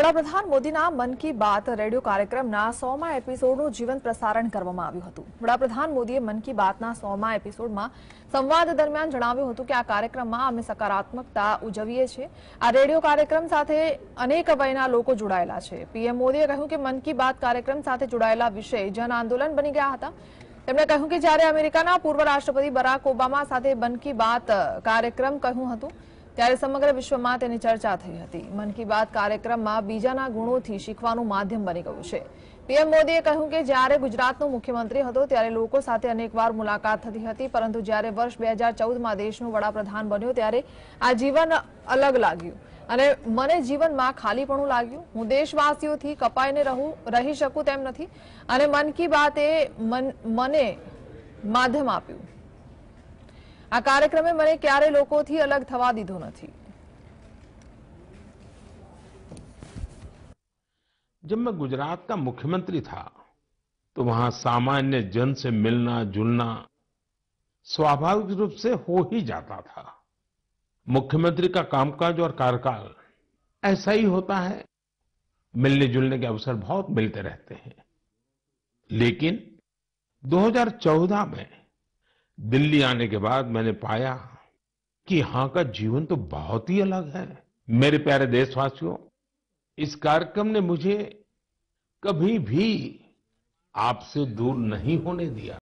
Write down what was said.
વડાપ્રધાન મોદીના મનકી વાત રેડિયો કાર્યક્રમ ના 100મા એપિસોડનું જીવંત પ્રસારણ કરવામાં આવ્યું હતું વડાપ્રધાન મોદીએ મનકી વાત ના 100મા એપિસોડમાં સંવાદ દરમિયાન જણાવ્યું હતું કે આ કાર્યક્રમમાં અમે સકારાત્મકતા ઉજાવીએ છે આ રેડિયો કાર્યક્રમ સાથે અનેક વૈના લોકો જોડાયેલા છે પીએમ મોદીએ કહ્યું કે મનકી વાત કાર્યક્રમ સાથે જોડાયેલા વિષય જન આંદોલન બની ગયા હતા તેમણે કહ્યું કે જ્યારે અમેરિકાના પૂર્વ રાષ્ટ્રપતિ बराक ઓબામા સાથે મનકી વાત કાર્યક્રમ કહ્યું હતું ત્યારે સમગ્ર વિશ્વમાં તેની ચર્ચા થઈ હતી મન કી બાત કાર્યક્રમમાં બીજાના ગુણોથી શીખવાનું માધ્યમ બની ગયું છે પીએમ મોદીએ કહ્યું કે જ્યારે ગુજરાતનો મુખ્યમંત્રી હતો ત્યારે લોકો સાથે અનેકવાર મુલાકાત થતી હતી પરંતુ જ્યારે વર્ષ બે હજાર ચૌદમાં દેશનો વડાપ્રધાન બન્યો ત્યારે આ જીવન અલગ લાગ્યું અને મને જીવનમાં ખાલીપણું લાગ્યું હું દેશવાસીઓથી કપાઈને રહું રહી શકું તેમ નથી અને મન કી બાતે મને માધ્યમ આપ્યું कार्यक्रम में मैंने क्यों लोग अलग थवा दीधो नहीं जब मैं गुजरात का मुख्यमंत्री था तो वहां सामान्य जन से मिलना जुलना स्वाभाविक रूप से हो ही जाता था मुख्यमंत्री का कामकाज और कार्यकाल ऐसा ही होता है मिलने जुलने के अवसर बहुत मिलते रहते हैं लेकिन 2014 में दिल्ली आने के बाद मैंने पाया कि यहां का जीवन तो बहुत ही अलग है मेरे प्यारे देशवासियों इस कार्यक्रम ने मुझे कभी भी आपसे दूर नहीं होने दिया